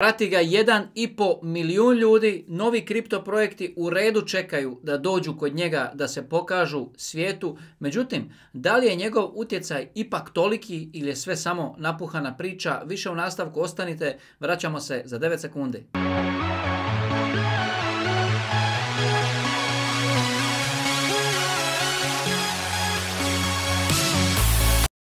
Prati ga 1,5 milijun ljudi, novi kripto projekti u redu čekaju da dođu kod njega, da se pokažu svijetu. Međutim, da li je njegov utjecaj ipak toliki ili je sve samo napuhana priča? Više u nastavku ostanite, vraćamo se za 9 sekundi.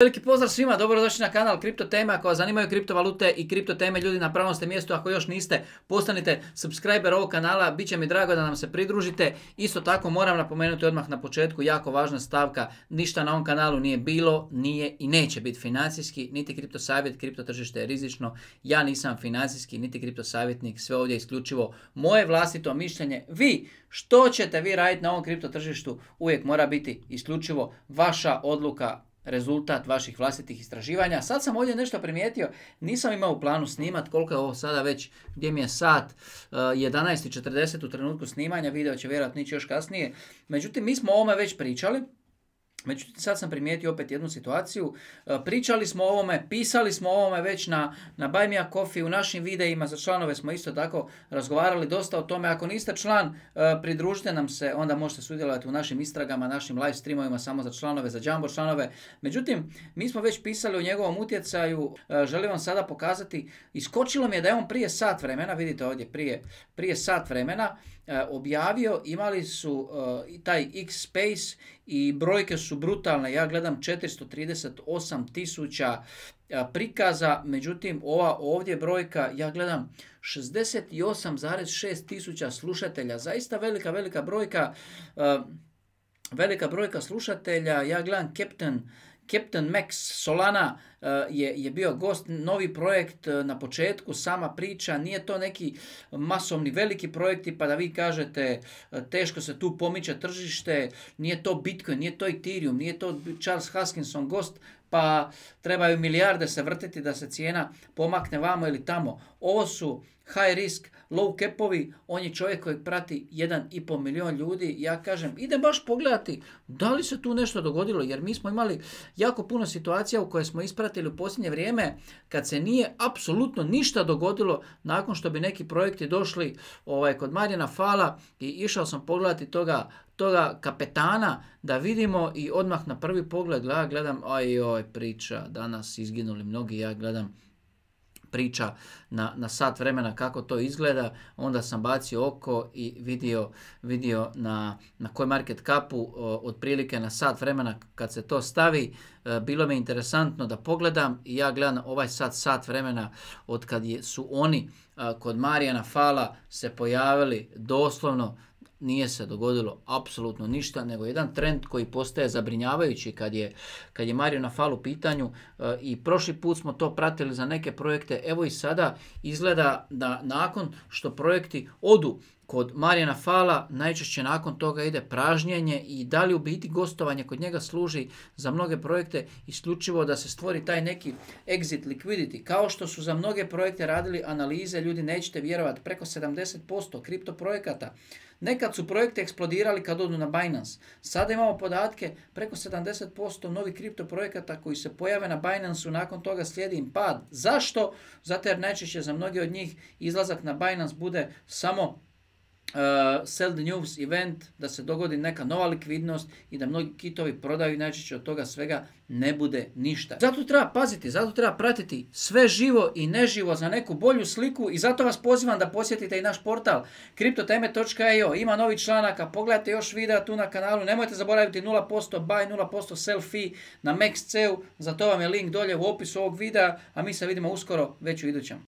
Veliki pozdrav svima, dobrodošli na kanal Kripto Tema. Ako vas zanimaju kriptovalute i kripto teme, ljudi na pravom ste mjestu. Ako još niste, postanite subscriber ovog kanala. Biće mi drago da nam se pridružite. Isto tako moram napomenuti odmah na početku, jako važna stavka. Ništa na ovom kanalu nije bilo, nije i neće biti financijski. Niti kripto savjet, kripto tržište je rizično. Ja nisam financijski, niti kripto savjetnik. Sve ovdje je isključivo moje vlastito mišljenje. Vi, što ćete vi raditi na ovom kripto tržištu, uvijek mora biti isključivo vaša odluka rezultat vaših vlastitih istraživanja. Sad sam ovdje nešto primijetio, nisam imao u planu snimat koliko je ovo sada već, gdje mi je sat, 11.40 eh, u trenutku snimanja, video će vjerojatno ići još kasnije. Međutim, mi smo o ovome već pričali, Međutim, sad sam primijetio opet jednu situaciju. E, pričali smo o ovome, pisali smo o ovome već na, na Buy Coffee, u našim videima za članove smo isto tako razgovarali dosta o tome. Ako niste član, e, pridružite nam se, onda možete sudjelovati u našim istragama, našim live streamovima samo za članove, za Jumbo članove. Međutim, mi smo već pisali o njegovom utjecaju, e, želim vam sada pokazati. Iskočilo mi je da je on prije sat vremena, vidite ovdje, prije, prije sat vremena, E, objavio, imali su e, taj X-Space i brojke su brutalne. Ja gledam 438 tisuća e, prikaza, međutim ova ovdje brojka, ja gledam 68,6 tisuća slušatelja. Zaista velika, velika brojka. Velika brojka slušatelja, ja gledam Captain, Captain Max Solana, Eh, je, je bio gost, novi projekt eh, na početku, sama priča, nije to neki masovni veliki projekti pa da vi kažete eh, teško se tu pomiče tržište, nije to Bitcoin, nije to Ethereum, nije to Charles Haskinson gost, pa trebaju milijarde se vrtiti da se cijena pomakne vamo ili tamo. Ovo su high risk, low capovi, on je čovjek koji prati 1,5 milion ljudi. Ja kažem, ide baš pogledati da li se tu nešto dogodilo, jer mi smo imali jako puno situacija u koje smo isprati ili u posljednje vrijeme kad se nije apsolutno ništa dogodilo nakon što bi neki projekti došli ovaj, kod Marjana Fala i išao sam pogledati toga, toga kapetana da vidimo i odmah na prvi pogled gledam, aj priča, danas izginuli mnogi, ja gledam priča na, na sat vremena kako to izgleda, onda sam bacio oko i vidio, vidio na, na koji market kapu otprilike na sat vremena kad se to stavi. E, bilo mi je interesantno da pogledam i ja gledam ovaj sat, sat vremena od kad je, su oni kod Marijana Fala se pojavili doslovno nije se dogodilo apsolutno ništa, nego jedan trend koji postaje zabrinjavajući kad je, kad je Mario na falu pitanju eh, i prošli put smo to pratili za neke projekte, evo i sada izgleda da nakon što projekti odu kod Marijana Fala najčešće nakon toga ide pražnjenje i da li u biti gostovanje kod njega služi za mnoge projekte isključivo da se stvori taj neki exit liquidity. Kao što su za mnoge projekte radili analize, ljudi nećete vjerovati, preko 70% kripto projekata. Nekad su projekte eksplodirali kad odu na Binance. Sada imamo podatke preko 70% novih kripto projekata koji se pojave na Binance-u, nakon toga slijedi im pad. Zašto? Zato jer najčešće za mnoge od njih izlazak na Binance bude samo Uh, sell the news event, da se dogodi neka nova likvidnost i da mnogi kitovi prodaju i najčešće od toga svega ne bude ništa. Zato treba paziti, zato treba pratiti sve živo i neživo za neku bolju sliku i zato vas pozivam da posjetite i naš portal kriptoteme.io. Ima novi članaka, pogledajte još videa tu na kanalu, nemojte zaboraviti 0% buy, 0% sell fee na MaxCeu, za to vam je link dolje u opisu ovog videa, a mi se vidimo uskoro već u idućem.